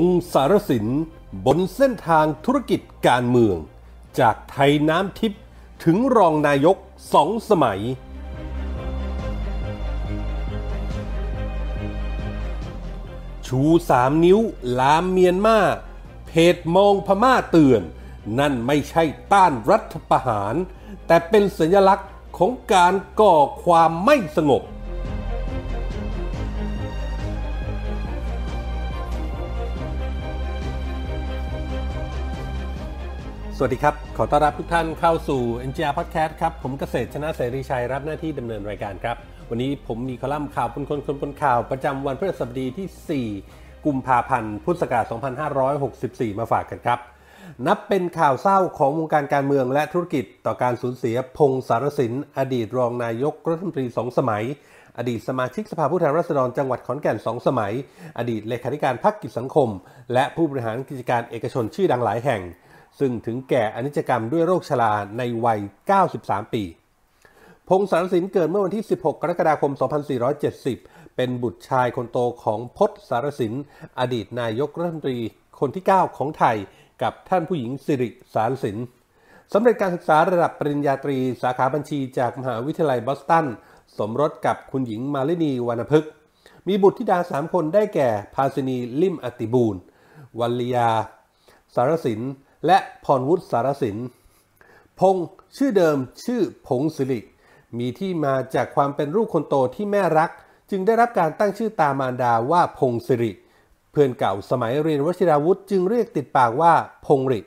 งสารสิน บนเส้นทางธุรกิจการเมือง จากไทยน้ำทิพย์ถึงรองนายกสองสมัย ชูสามนิ้วลามเมียนมาเพจมองพม่าเตือน นั่นไม่ใช่ต้านรัฐประหาร แต่เป็นสัญลักษณ์ของการก่อความไม่สงบสวัสดีครับ ขอต้อนรับทุกท่านเข้าสู่ NGR Podcast ครับ ผมเกษตรชนะเสรีชัยรับหน้าที่ดำเนินรายการครับ วันนี้ผมมีคอลัมน์ข่าวคนคนคนคนข่าวประจำวันพฤหัสบดีที่ 4 กุมภาพันธ์พุทธศักราช2564 มาฝากกันครับ นับเป็นข่าวเศร้าของวงการการเมืองและธุรกิจต่อการสูญเสีย พงสารสิน อดีตรองนายกรัฐมนตรีสองสมัย อดีตสมาชิกสภาผู้แทนราษฎร จังหวัดขอนแก่นสองสมัย อดีตเลขาธิการพรรคกิจสังคม และผู้บริหารกิจการเอกชนชื่อดังหลายแห่งซึ่งถึงแก่อนิจกรรมด้วยโรคชราในวัย 93 ปี พงศารสินเกิดเมื่อวันที่ 16 กรกฎาคม 2470 เป็นบุตรชายคนโตของพศสารสิน อดีตนายกรัฐมนตรีคนที่ 9 ของไทย กับท่านผู้หญิงสิริสารสินสำเร็จการศึกษาระดับปริญญาตรี สาขาบัญชีจากมหาวิทยาลัยบอสตัน สมรสกับคุณหญิงมาลินีวรรณพฤกษ์มีบุตรธิดาสามคน ได้แก่ภาสินีลิมอติบูลวัลยา สารสินและพรวุฒิสารสิน พงชื่อเดิมชื่อพงศิริ มีที่มาจากความเป็นลูกคนโตที่แม่รัก จึงได้รับการตั้งชื่อตามารดาว่าพงศิริ เพื่อนเก่าสมัยเรียนวชิราวุธจึงเรียกติดปากว่าพงริ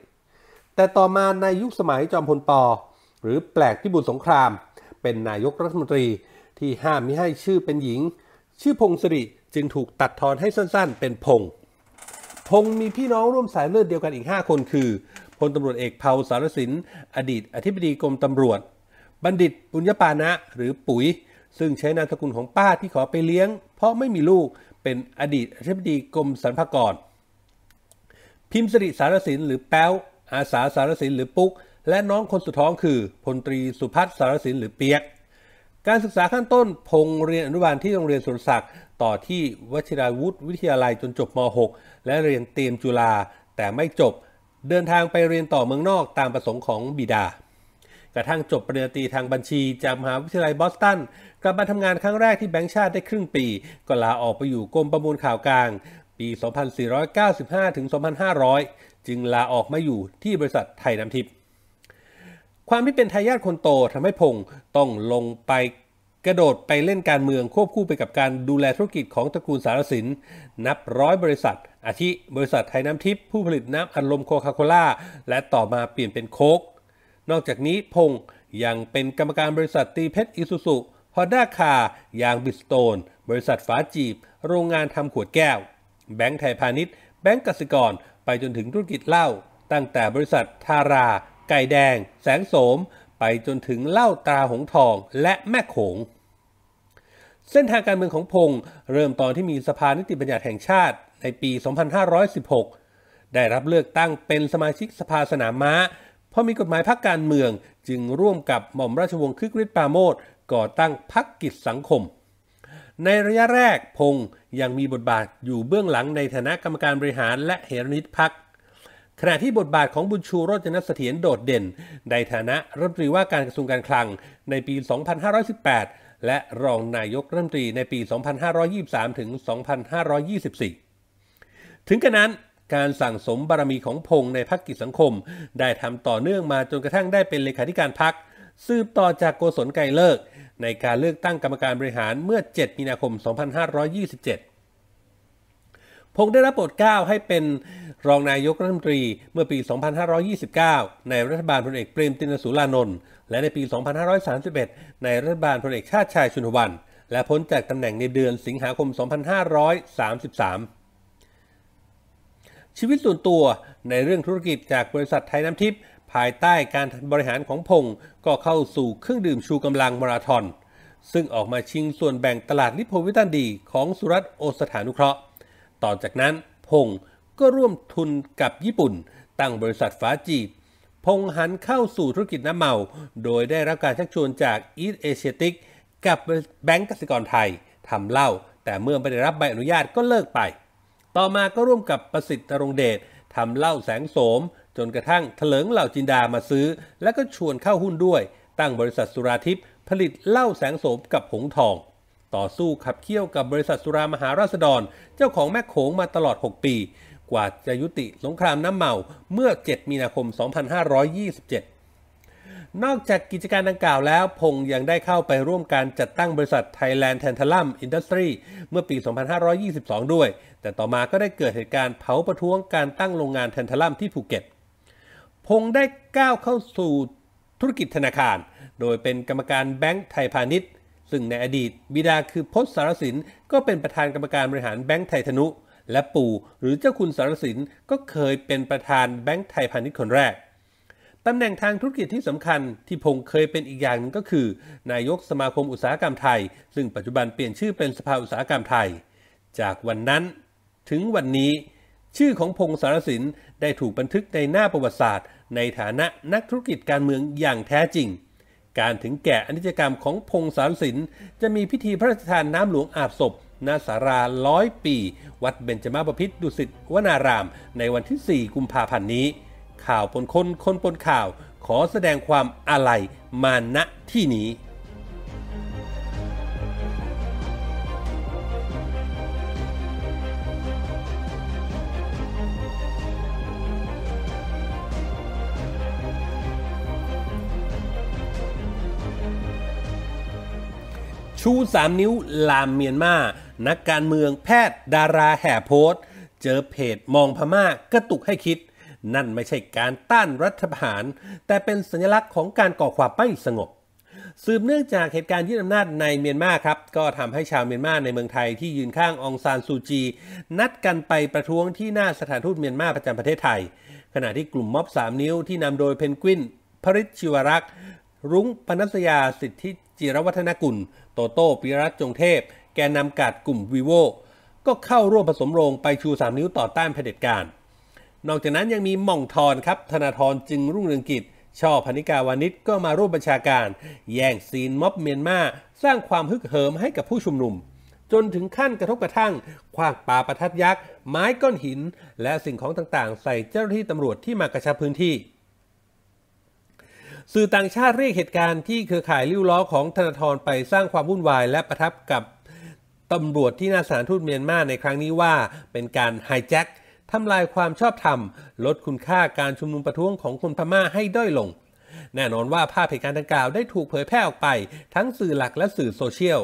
แต่ต่อมาในยุคสมัยจอมพลปอ หรือแปลกพิบูลสงคราม เป็นนายกรัฐมนตรีที่ห้ามมิให้ชื่อเป็นหญิง ชื่อพงศิริจึงถูกตัดทอนให้สั้นๆ เป็นพงพงมีพี่น้องร่วมสายเลือดเดียวกันอีก 5 คนคือพลตำรวจเอกเผาสารสิน อดีตอธิบดีกรมตำรวจ บัณฑิตปุญญปานะหรือปุ๋ย ซึ่งใช้นามสกุลของป้าที่ขอไปเลี้ยง เพราะไม่มีลูกเป็นอดีตอธิบดีกรมสรรพากรพิมพ์สิริสารสินหรือแป้ว อาสาสารสินหรือปุ๊ก และน้องคนสุดท้องคือพลตรีสุพัฒนสารสินหรือเปียก การศึกษาขั้นต้นพงเรียนอนุบาลที่โรงเรียนสุรศักดิ์ต่อที่วชิราวุธ วิทยาลัยจนจบม .6 และเรียนเตรียมจุฬาแต่ไม่จบ เดินทางไปเรียนต่อเมืองนอกตามประสงค์ของบิดา กระทั่งจบปริญญาตรีทางบัญชีจากมหาวิทยาลัยบอสตันกลับมาทำงานครั้งแรกที่แบงก์ชาติได้ครึ่งปี ก็ลาออกไปอยู่กรมประมูลข่าวกลาง ปี 2495ถึง2500 จึงลาออกมาอยู่ที่บริษัทไทยน้ำทิพย์ความที่เป็นทายาทคนโตทำให้พง์ต้องลงไปกระโดดไปเล่นการเมืองควบคู่ไปกับการดูแลธุรกิจของตระกูลสารสิน นับร้อยบริษัท อาทิ บริษัทไทยน้ำทิพย์ผู้ผลิตน้ำอัดลมโคคาโคล่าและต่อมาเปลี่ยนเป็นโค้กนอกจากนี้ พง ยังเป็นกรรมการบริษัทตีเพชรอิสุสุฮอด้าคา ยางบิสโตน บริษัทฝาจีบ โรงงานทำขวดแก้ว แบงก์ไทยพาณิชย์แบงก์กสิกรไปจนถึงธุรกิจเหล้าตั้งแต่บริษัททารา ไก่แดง แสงโสมจนถึงเล่าตาหงทองและแม่โขง เส้นทางการเมืองของพงษ์เริ่มตอนที่มีสภานิติบัญญัติแห่งชาติในปี 2516 ได้รับเลือกตั้งเป็นสมาชิกสภาสนามม้า เพราะมีกฎหมายพักการเมืองจึงร่วมกับหม่อมราชวงศ์คึกฤทธิ์ปราโมทก่อตั้งพักกิจสังคม ในระยะแรกพงษ์ยังมีบทบาทอยู่เบื้องหลังในฐานะกรรมการบริหารและเหรนิตพักขณะที่บทบาทของบุญชูโรจนเสถียรโดดเด่น ในฐานะรัฐมนตรีว่าการกระทรวงการคลังในปี 2518 และรองนายกรัฐมนตรีในปี 2523 ถึง 2524 ถึงกระนั้น การสั่งสมบารมีของพงในพักกิจสังคม ได้ทำต่อเนื่องมาจนกระทั่งได้เป็นเลขาธิการพักสืบต่อจากโกศลไกลเลิก ในการเลือกตั้งกรรมการบริหารเมื่อ 7 มีนาคม 2527พงได้รับโปรดเกล้าให้เป็นรองนายกรัฐมนตรีเมื่อปี 2529 ในรัฐบาลพลเอกเปรมตินสุรานนท์ และในปี 2531 ในรัฐบาลพลเอกชาติชายชุนวันและพ้นจากตำแหน่งในเดือนสิงหาคม 2533 ชีวิตส่วนตัวในเรื่องธุรกิจจากบริษัทไทยน้ำทิพย์ภายใต้การบริหารของพงก็เข้าสู่เครื่องดื่มชูกำลังมาราธอน ซึ่งออกมาชิงส่วนแบ่งตลาดลิโพวิตันดี ของสุรัตโอสถานุเคราะห์ต่อจากนั้น พงก็ร่วมทุนกับญี่ปุ่น ตั้งบริษัทฟ้าจีพงหันเข้าสู่ธุรกิจน้ำเมา โดยได้รับการชักชวนจากอีสเอเชียติกกับแบงก์กสิกรไทยทำเหล้าแต่เมื่อไม่ได้รับใบอนุญาตก็เลิกไป ต่อมาก็ร่วมกับประสิทธิ์รงเดชทำเหล้าแสงโสมจนกระทั่งเถลิงเหล่าจินดามาซื้อ และก็ชวนเข้าหุ้นด้วย ตั้งบริษัทสุราทิพย์ผลิตเหล้าแสงโสมกับหงทองต่อสู้ขับเคี่ยวกับบริษัทสุรามหาราษฎร เจ้าของแม่โขงมาตลอด 6 ปี กว่าจะยุติสงครามน้ำเมา เมื่อ 7 มีนาคม 2527 นอกจากกิจการดังกล่าวแล้ว พงยังได้เข้าไปร่วมการจัดตั้งบริษัท Thailand Tantalum Industry เมื่อปี 2522 ด้วย แต่ต่อมาก็ได้เกิดเหตุการณ์เผาประท้วงการตั้งโรงงานแทนทัลลัมที่ภูเก็ต พงได้ก้าวเข้าสู่ธุรกิจธนาคาร โดยเป็นกรรมการแบงก์ไทยพาณิชย์ซึ่งในอดีตบิดาคือพศสารสินก็เป็นประธานกรรมการบริหารแบงก์ไทยธนุและปู่หรือเจ้าคุณสารสินก็เคยเป็นประธานแบงก์ไทยพาณิชย์คนแรกตำแหน่งทางธุรกิจที่สำคัญที่พงเคยเป็นอีกอย่างนึงก็คือ นายกสมาคมอุตสาหกรรมไทย ซึ่งปัจจุบันเปลี่ยนชื่อเป็นสภาอุตสาหกรรมไทย จากวันนั้นถึงวันนี้ ชื่อของพงสารสินได้ถูกบันทึกในหน้าประวัติศาสตร์ ในฐานะนักธุรกิจการเมืองอย่างแท้จริงการถึงแก่อนิจกรรมของพงศาลสินจะมีพิธีพระราชทานน้ำหลวงอาบศพนาสาราร้อยปี วัดเบญจมาบพิษดุสิตวนาราม ในวันที่ 4 กุมภาพันธ์นี้ ข่าวปนคนคนปนข่าว ขอแสดงความอาลัยมาณที่นี้ชู3นิ้วลามเมียนมา นักการเมืองแพทย์ดาราแห่โพสเจอเพจมองพม่ากระตุกให้คิด นั่นไม่ใช่การต้านรัฐประหารแต่เป็นสัญลักษณ์ของการก่อความไม่สงบสืบเนื่องจากเหตุการณ์ยึดอำนาจในเมียนมาครับ ก็ทำให้ชาวเมียนมาในเมืองไทยที่ยืนข้างองซานซูจี นัดกันไปประท้วงที่หน้าสถานทูตเมียนมาประจำประเทศไทย ขณะที่กลุ่มม็อบ3นิ้วที่นำโดยเพนกวินพริชชิวรักษรุ้งปนัสยาสิทธิจิรวัฒนกุล โตโต้ปิรัตจงเทพ แกนนำกาดกลุ่มวีโวก็เข้าร่วมผสมโรง ไปชู3นิ้วต่อต้านเผด็จการ นอกจากนั้นยังมีหม่องทอนครับธนาทรจึงรุ่งเรืองกิจช่อพนิกาวานิชก็มาร่วมประชาการ แย่งซีนม็อบเมียนมา สร้างความฮึกเหิมให้กับผู้ชุมนุมจนถึงขั้นกระทบกระทั่งคว้างปาประทัดยักษ์ไม้ก้อนหิน และสิ่งของต่างๆ ใส่เจ้าหน้าที่ตำรวจที่มากระชับพื้นที่สื่อต่างชาติเรียกเหตุการณ์ที่เครือข่ายริ้วล้อของธนาธรไปสร้างความวุ่นวายและประทับกับตำรวจที่นาสานทูตเมียนมาในครั้งนี้ว่าเป็นการไฮแจ็คทำลายความชอบธรรม ลดคุณค่าการชุมนุมประท้วงของคนพม่าให้ด้อยลง แน่นอนว่าภาพเหตุการณ์ดังกล่าวได้ถูกเผยแพร่ออกไป ทั้งสื่อหลักและสื่อโซเชียล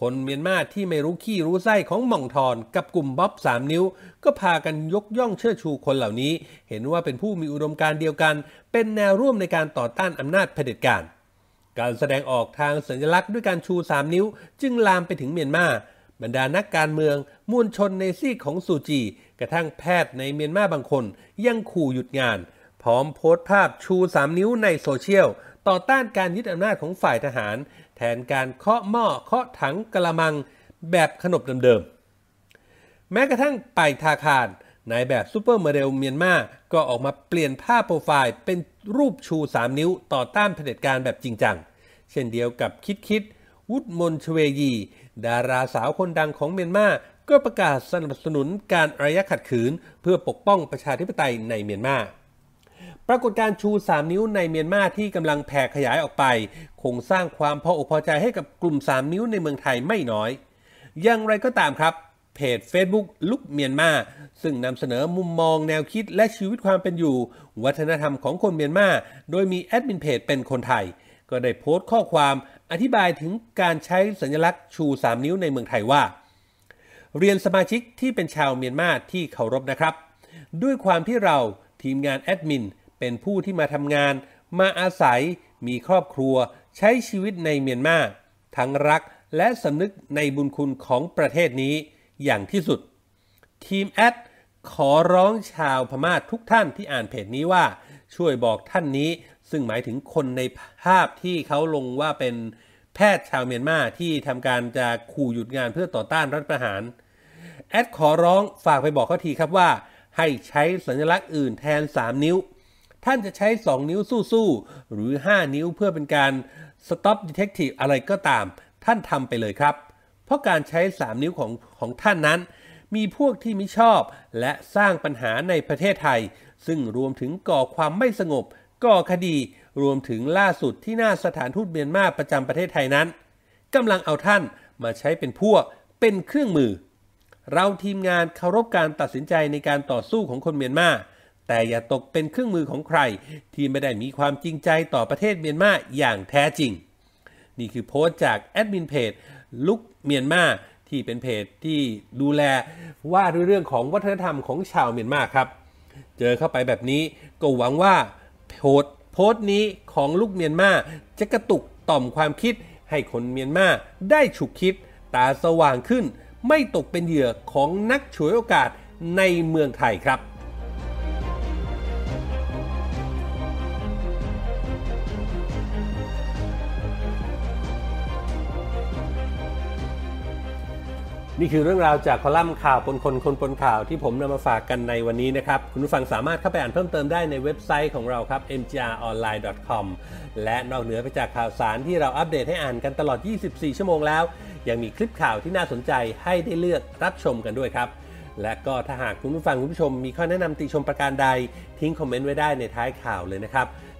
คนเมียนมาที่ไม่รู้ขี้รู้ไส้ของหม่องทอนกับกลุ่มบ๊อบสามนิ้ว ก็พากันยกย่องเชิดชูคนเหล่านี้ เห็นว่าเป็นผู้มีอุดมการเดียวกัน เป็นแนวร่วมในการต่อต้านอำนาจเผด็จการการแสดงออกทางสัญลักษณ์ด้วยการชู 3 นิ้วจึงลามไปถึงเมียนมา บรรดานักการเมืองมวลชนในซีกของซูจี กระทั่งแพทย์ในเมียนมาบางคนยังขู่หยุดงาน พร้อมโพสต์ภาพชู 3 นิ้วในโซเชียลต่อต้านการยึดอำนาจของฝ่ายทหารแทนการเคาะหม้อเคาะถังกระมังแบบขนบเดิมๆแม้กระทั่งไปทาคารนายแบบซูเปอร์โมเดลเมียนมา ก็ออกมาเปลี่ยนภาพโปรไฟล์เป็นรูปชู 3 นิ้วต่อต้านเผด็จการแบบจริงจัง เช่นเดียวกับคิดคิด วุฒมนชเวยี ดาราสาวคนดังของเมียนมา ก็ประกาศสนับสนุนการอารยะขัดขืน เพื่อปกป้องประชาธิปไตยในเมียนมาปรากฏการชู 3 นิ้วในเมียนมาที่กำลังแผ่ขยายออกไป คงสร้างความพออกพอใจให้กับกลุ่ม 3 นิ้วในเมืองไทยไม่น้อยอย่างไรก็ตามครับเพจ Facebook ลุกเมียนมา ซึ่งนำเสนอมุมมองแนวคิดและชีวิตความเป็นอยู่ วัฒนธรรมของคนเมียนมา โดยมีแอดมินเพจเป็นคนไทย ก็ได้โพสต์ข้อความ อธิบายถึงการใช้สัญลักษณ์ชู3นิ้วในเมืองไทยว่า เรียนสมาชิกที่เป็นชาวเมียนมาที่เคารพนะครับ ด้วยความที่เราทีมงานแอดมินเป็นผู้ที่มาทำงานมาอาศัยมีครอบครัวใช้ชีวิตในเมียนมาทั้งรักและสำนึกในบุญคุณของประเทศนี้อย่างที่สุด ทีมแอด ขอร้องชาวพม่าทุกท่านที่อ่านเพจนี้ว่า ช่วยบอกท่านนี้ซึ่งหมายถึงคนในภาพที่เขาลงว่าเป็นแพทย์ชาวเมียนมาที่ทำการจะขู่หยุดงานเพื่อต่อต้านรัฐประหาร แอดขอร้องฝากไปบอกเขาทีครับว่าให้ใช้สัญลักษณ์อื่นแทน 3 นิ้ว ท่านจะใช้ 2 นิ้วสู้ๆ หรือ 5 นิ้วเพื่อเป็นการ stop detective อะไรก็ตาม ท่านทำไปเลยครับ เพราะการใช้ 3 นิ้วของของท่านนั้น มีพวกที่ไม่ชอบและสร้างปัญหาในประเทศไทย ซึ่งรวมถึงก่อความไม่สงบ ก่อคดีรวมถึงล่าสุดที่หน้าสถานทูตเมียนมาประจำประเทศไทยนั้นกำลังเอาท่านมาใช้เป็นพวกเป็นเครื่องมือเราทีมงานเคารพการตัดสินใจในการต่อสู้ของคนเมียนมา แต่อย่าตกเป็นเครื่องมือของใคร ที่ไม่ได้มีความจริงใจต่อประเทศเมียนมาอย่างแท้จริง นี่คือโพสต์จากแอดมินเพจลุกเมียนมาที่เป็นเพจที่ดูแล ว่าด้วยเรื่องของวัฒนธรรมของชาว เมียนมาครับ เจอเข้าไปแบบนี้ก็หวังว่าโพสโพสต์นี้ของลูกเมียนมาจะกระตุกต่อมความคิดให้คนเมียนมาได้ฉุกคิดตาสว่างขึ้นไม่ตกเป็นเหยื่อของนักฉวยโอกาสในเมืองไทยครับนี่คือเรื่องราวจากคอลัมน์ข่าวปนคนคนปนข่าวที่ผมนำมาฝากกันในวันนี้นะครับ คุณผู้ฟังสามารถเข้าไปอ่านเพิ่มเติมได้ในเว็บไซต์ของเราครับ mgronline.com และนอกเหนือไปจากข่าวสารที่เราอัปเดตให้อ่านกันตลอด 24 ชั่วโมงแล้ว ยังมีคลิปข่าวที่น่าสนใจให้ได้เลือกรับชมกันด้วยครับ และก็ถ้าหากคุณผู้ฟังคุณผู้ชม มีข้อแนะนำติชมประการใดทิ้งคอมเมนต์ไว้ได้ในท้ายข่าวเลยนะครับ